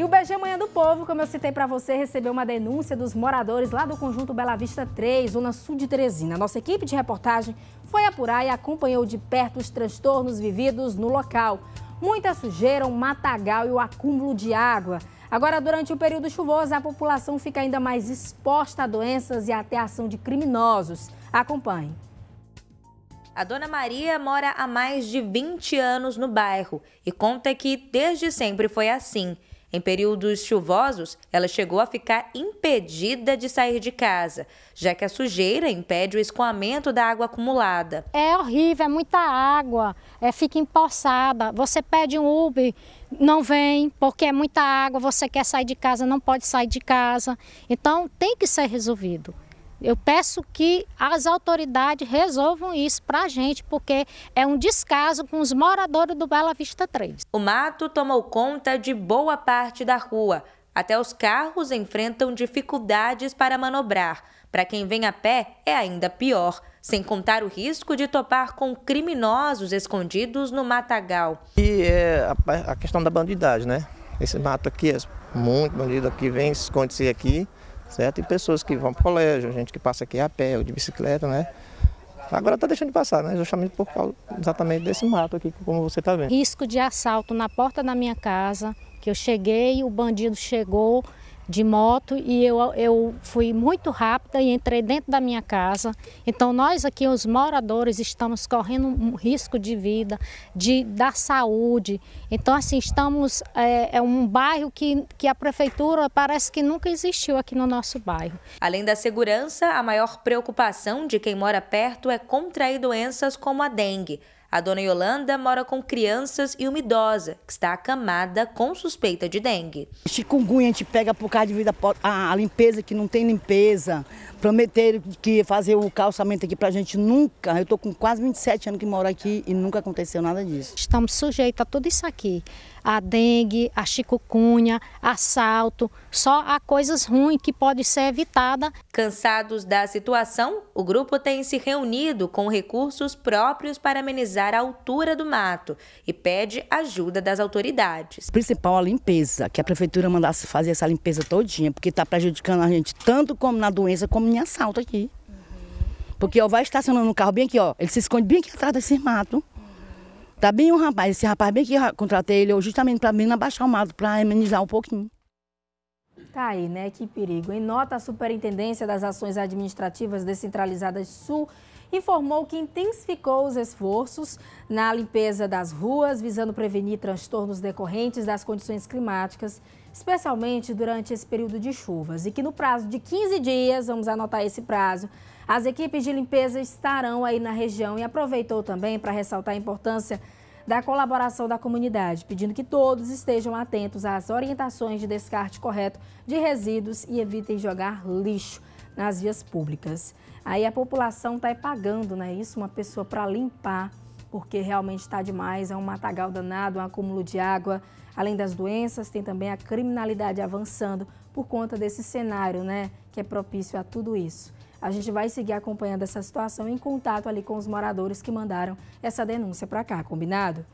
E o BG Manhã do Povo, como eu citei para você, recebeu uma denúncia dos moradores lá do conjunto Bela Vista 3, zona sul de Teresina. Nossa equipe de reportagem foi apurar e acompanhou de perto os transtornos vividos no local. Muita sujeira, um matagal e o acúmulo de água. Agora, durante o período chuvoso, a população fica ainda mais exposta a doenças e até a ação de criminosos. Acompanhe. A dona Maria mora há mais de 20 anos no bairro e conta que desde sempre foi assim. Em períodos chuvosos, ela chegou a ficar impedida de sair de casa, já que a sujeira impede o escoamento da água acumulada. É horrível, é muita água, é, fica empoçada. Você pede um Uber, não vem, porque é muita água, você quer sair de casa, não pode sair de casa. Então tem que ser resolvido. Eu peço que as autoridades resolvam isso para a gente, porque é um descaso com os moradores do Bela Vista 3. O mato tomou conta de boa parte da rua. Até os carros enfrentam dificuldades para manobrar. Para quem vem a pé, é ainda pior, sem contar o risco de topar com criminosos escondidos no matagal. E é a, a questão da bandidagem, né? Esse mato aqui é muito bandido, aqui vem, esconde-se aqui certo? E pessoas que vão para o colégio, gente que passa aqui a pé ou de bicicleta, né? Agora está deixando de passar, né? Justamente por causa exatamente desse mato aqui, como você está vendo. Risco de assalto na porta da minha casa, que eu cheguei, o bandido chegou, de moto e eu, eu fui muito rápida e entrei dentro da minha casa. Então nós aqui, os moradores, estamos correndo um risco de vida, de da saúde. Então assim, estamos, é, é um bairro que, que a prefeitura parece que nunca existiu aqui no nosso bairro. Além da segurança, a maior preocupação de quem mora perto é contrair doenças como a dengue. A dona Yolanda mora com crianças e uma idosa, que está acamada com suspeita de dengue. Chikungunya a gente pega por causa de vida, a, a limpeza que não tem limpeza. Prometeram que fazer o calçamento aqui pra gente nunca. Eu tô com quase 27 anos que moro aqui e nunca aconteceu nada disso. Estamos sujeitos a tudo isso aqui. A dengue, a chikungunya, assalto, só a coisas ruins que pode ser evitada. Cansados da situação, o grupo tem se reunido com recursos próprios para amenizar analisar a altura do mato e pede ajuda das autoridades. Principal a limpeza, que a prefeitura mandasse fazer essa limpeza todinha, porque está prejudicando a gente tanto como na doença como em assalto aqui. Uhum. Porque ó, vai estacionando um carro bem aqui, ó, ele se esconde bem aqui atrás desse mato. Uhum. Tá bem um rapaz, esse rapaz bem que eu contratei ele justamente para mim abaixar o mato, para amenizar um pouquinho. Tá aí, né? Que perigo. Em nota, a Superintendência das Ações Administrativas Descentralizadas Sul informou que intensificou os esforços na limpeza das ruas, visando prevenir transtornos decorrentes das condições climáticas, especialmente durante esse período de chuvas. E que no prazo de 15 dias, vamos anotar esse prazo, as equipes de limpeza estarão aí na região e aproveitou também para ressaltar a importância da colaboração da comunidade, pedindo que todos estejam atentos às orientações de descarte correto de resíduos e evitem jogar lixo nas vias públicas. Aí a população está pagando, né? Isso, uma pessoa para limpar, porque realmente está demais, é um matagal danado, um acúmulo de água. Além das doenças, tem também a criminalidade avançando por conta desse cenário, né? Que é propício a tudo isso. A gente vai seguir acompanhando essa situação em contato ali com os moradores que mandaram essa denúncia para cá, combinado?